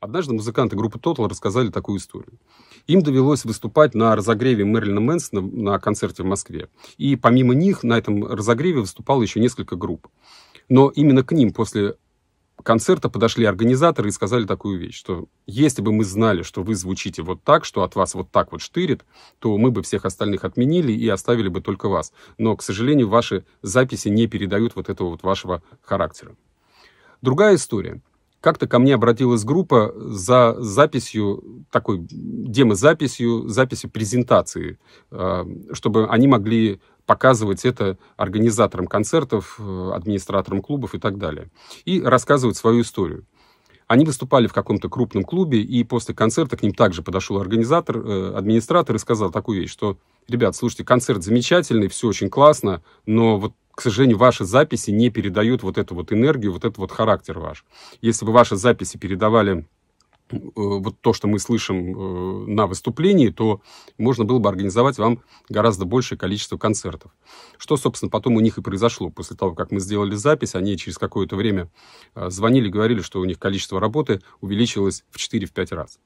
Однажды музыканты группы Total рассказали такую историю. Им довелось выступать на разогреве Мэрилина Мэнсона на концерте в Москве. И помимо них на этом разогреве выступало еще несколько групп. Но именно к ним после концерта подошли организаторы и сказали такую вещь, что если бы мы знали, что вы звучите вот так, что от вас вот так вот штырит, то мы бы всех остальных отменили и оставили бы только вас. Но, к сожалению, ваши записи не передают вот этого вот вашего характера. Другая история. Как-то ко мне обратилась группа за записью, такой демозаписью, записью презентации, э, чтобы они могли показывать это организаторам концертов, э, администраторам клубов и так далее. И рассказывать свою историю. Они выступали в каком-то крупном клубе, и после концерта к ним также подошел организатор, э, администратор и сказал такую вещь, что, ребят, слушайте, концерт замечательный, все очень классно, но вот к сожалению, ваши записи не передают вот эту вот энергию, вот этот вот характер ваш. Если бы ваши записи передавали э, вот то, что мы слышим э, на выступлении, то можно было бы организовать вам гораздо большее количество концертов. Что, собственно, потом у них и произошло. После того, как мы сделали запись, они через какое-то время э, звонили, говорили, что у них количество работы увеличилось в 4-5 раз.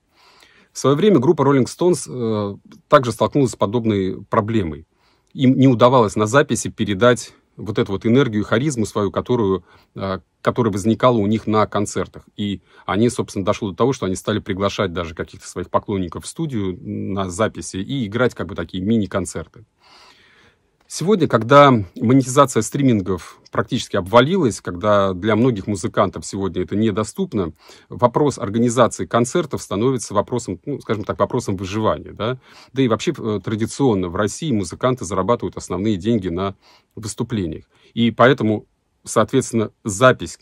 В свое время группа Rolling Stones также столкнулась с подобной проблемой. Им не удавалось на записи передать вот эту вот энергию, харизму свою, которую, а, которая возникала у них на концертах. И они, собственно, дошло до того, что они стали приглашать даже каких-то своих поклонников в студию на записи и играть как бы такие мини-концерты. Сегодня, когда монетизация стримингов практически обвалилась, когда для многих музыкантов сегодня это недоступно, вопрос организации концертов становится вопросом, ну, скажем так, вопросом выживания. Да? да и вообще э, традиционно в России музыканты зарабатывают основные деньги на выступлениях. И поэтому, соответственно, запись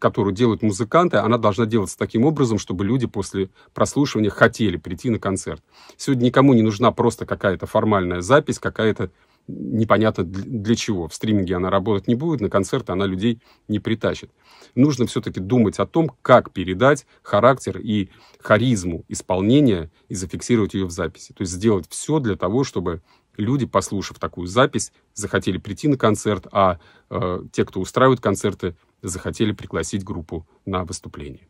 которую делают музыканты, она должна делаться таким образом, чтобы люди после прослушивания хотели прийти на концерт. Сегодня никому не нужна просто какая-то формальная запись, какая-то непонятно для чего. В стриминге она работать не будет, на концерты она людей не притащит. Нужно все-таки думать о том, как передать характер и харизму исполнения и зафиксировать ее в записи. То есть сделать все для того, чтобы люди, послушав такую запись, захотели прийти на концерт, а э, те, кто устраивает концерты, захотели пригласить группу на выступление.